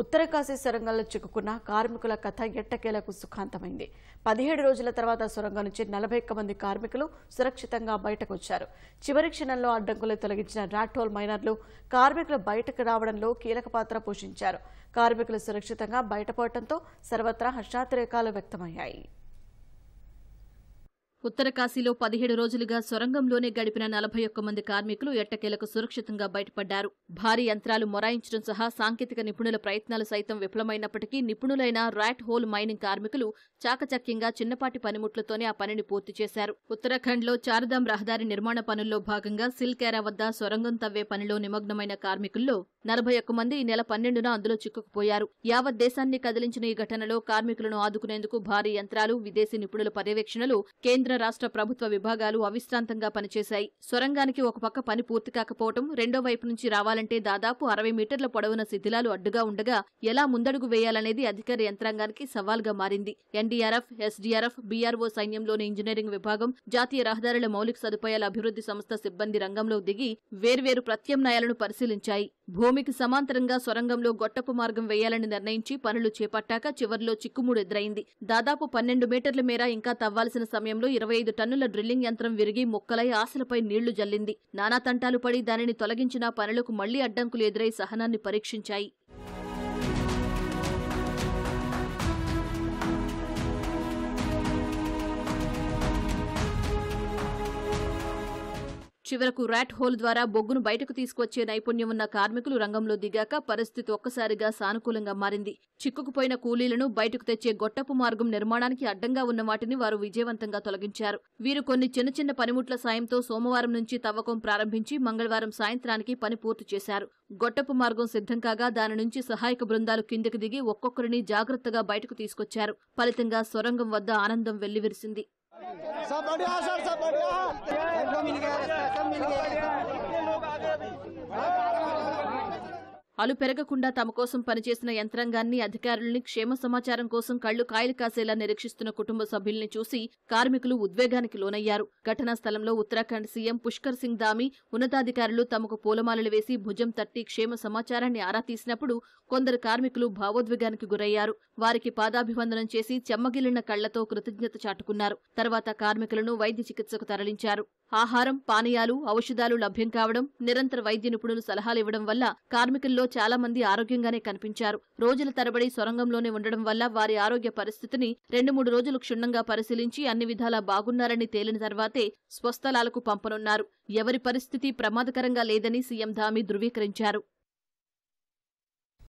ఉత్తర కాశీ సొరంగంలో చిక్కుకున్న కార్మికుల కథ ఎట్టకేలకు సుఖాంతమైంది పదిహేడు రోజుల తర్వాత సొరంగం నుంచి నలభై మంది కార్మికులు సురక్షితంగా బయటకు వచ్చారు చివరి క్షణంలో అడ్డంకులు తొలగించిన రాఠోల్ మైనర్లు కార్మికులు బయటకు రావడంలో కీలక పాత్ర పోషించారు కార్మికులు సురక్షితంగా బయటపడటంతో సర్వత్రా హర్షాతిరేకాలు వ్యక్తమయ్యాయి కాశీలో పదిహేడు రోజులుగా సొరంగంలోనే గడిపిన నలభై ఒక్క మంది కార్మికులు ఎట్టకేలకు సురక్షితంగా బయటపడ్డారు భారీ యంత్రాలు మొరాయించడం సహా సాంకేతిక నిపుణుల ప్రయత్నాలు సైతం విఫలమైనప్పటికీ నిపుణులైన ర్యాట్ హోల్ మైనింగ్ కార్మికులు చాకచక్యంగా చిన్నపాటి పనిముట్లతోనే ఆ పనిని పూర్తి చేశారు ఉత్తరాఖండ్లో చారుధామ్ రహదారి నిర్మాణ పనుల్లో భాగంగా సిల్కేరా వద్ద సొరంగం తవ్వే పనిలో నిమగ్నమైన కార్మికుల్లో నలభై ఒక్క మంది ఈ నెల పన్నెండున అందులో చిక్కుకుపోయారు యావత్ దేశాన్ని కదిలించిన ఈ ఘటనలో కార్మికులను ఆదుకునేందుకు భారీ యంత్రాలు విదేశీ నిపుణుల పర్యవేక్షణలు కేంద్ర కేంద్ర రాష్ట్ర ప్రభుత్వ విభాగాలు అవిశ్రాంతంగా పనిచేశాయి సొరంగానికి ఒక పక్క పని పూర్తి కాకపోవటం రెండో వైపు నుంచి రావాలంటే దాదాపు అరవై మీటర్ల పొడవున శిథిలాలు అడ్డుగా ఉండగా ఎలా ముందడుగు వేయాలనేది అధికార యంత్రాంగానికి సవాల్గా మారింది ఎన్డీఆర్ఎఫ్ ఎస్డీఆర్ఎఫ్ బీఆర్ఓ సైన్యంలోని ఇంజనీరింగ్ విభాగం జాతీయ రహదారుల మౌలిక సదుపాయాల అభివృద్ధి సంస్థ సిబ్బంది రంగంలో దిగి వేర్వేరు ప్రత్యామ్నాయాలను పరిశీలించాయి భూమికి సమాంతరంగా సొరంగంలో గొట్టపు మార్గం వేయాలని నిర్ణయించి పనులు చేపట్టాక చివర్లో చిక్కుముడు ఎదురైంది దాదాపు పన్నెండు మీటర్ల మేర ఇంకా తవ్వాల్సిన సమయంలో ఇరవై ఐదు టన్నుల డ్రిల్లింగ్ యంత్రం విరిగి మొక్కలై ఆశలపై నీళ్లు జల్లింది నానా తంటాలు పడి దానిని తొలగించిన పనులకు మళ్లీ అడ్డంకులు ఎదురై సహనాన్ని పరీక్షించాయి చివరకు ర్యాట్ హోల్ ద్వారా బొగ్గును బయటకు తీసుకొచ్చే నైపుణ్యం ఉన్న కార్మికులు రంగంలో దిగాక పరిస్థితి ఒక్కసారిగా సానుకూలంగా మారింది చిక్కుకుపోయిన కూలీలను బయటకు తెచ్చే గొట్టపు మార్గం నిర్మాణానికి అడ్డంగా ఉన్న వాటిని వారు విజయవంతంగా తొలగించారు వీరు కొన్ని చిన్న చిన్న పనిముట్ల సాయంతో సోమవారం నుంచి తవ్వకం ప్రారంభించి మంగళవారం సాయంత్రానికి పని పూర్తి చేశారు గొట్టపు మార్గం సిద్దం కాగా దాని నుంచి సహాయక బృందాలు కిందకి దిగి ఒక్కొక్కరిని జాగ్రత్తగా బయటకు తీసుకొచ్చారు ఫలితంగా సొరంగం వద్ద ఆనందం వెల్లివిరిసింది سب بڑھیا سر سب بڑھیا అలు పెరగకుండా తమ కోసం పనిచేసిన యంత్రాంగాన్ని అధికారుల్ని క్షేమ సమాచారం కోసం కళ్లు కాయలు కాసేలా నిరీక్షిస్తున్న కుటుంబ సభ్యుల్ని చూసి కార్మికులు ఉద్వేగానికి లోనయ్యారు ఘటనా స్థలంలో ఉత్తరాఖండ్ సీఎం పుష్కర్ సింగ్ దామి ఉన్నతాధికారులు తమకు పూలమాలలు వేసి భుజం తట్టి క్షేమ సమాచారాన్ని ఆరా తీసినప్పుడు కొందరు కార్మికులు భావోద్వేగానికి గురయ్యారు వారికి పాదాభివందనం చేసి చెమ్మగిలిన కళ్లతో కృతజ్ఞత చాటుకున్నారు తర్వాత కార్మికులను వైద్య చికిత్సకు తరలించారు ఆహారం పానీయాలు ఔషధాలు లభ్యం కావడం నిరంతర వైద్య నిపుణులు సలహాలు ఇవ్వడం వల్ల కార్మికుల్లో చాలా మంది ఆరోగ్యంగానే కనిపించారు రోజుల తరబడి సొరంగంలోనే ఉండడం వల్ల వారి ఆరోగ్య పరిస్థితిని రెండు మూడు రోజులు క్షుణ్ణంగా పరిశీలించి అన్ని విధాలా బాగున్నారని తేలిన తర్వాతే స్వస్థలాలకు పంపనున్నారు ఎవరి పరిస్థితి ప్రమాదకరంగా లేదని సీఎం ధామి ధృవీకరించారు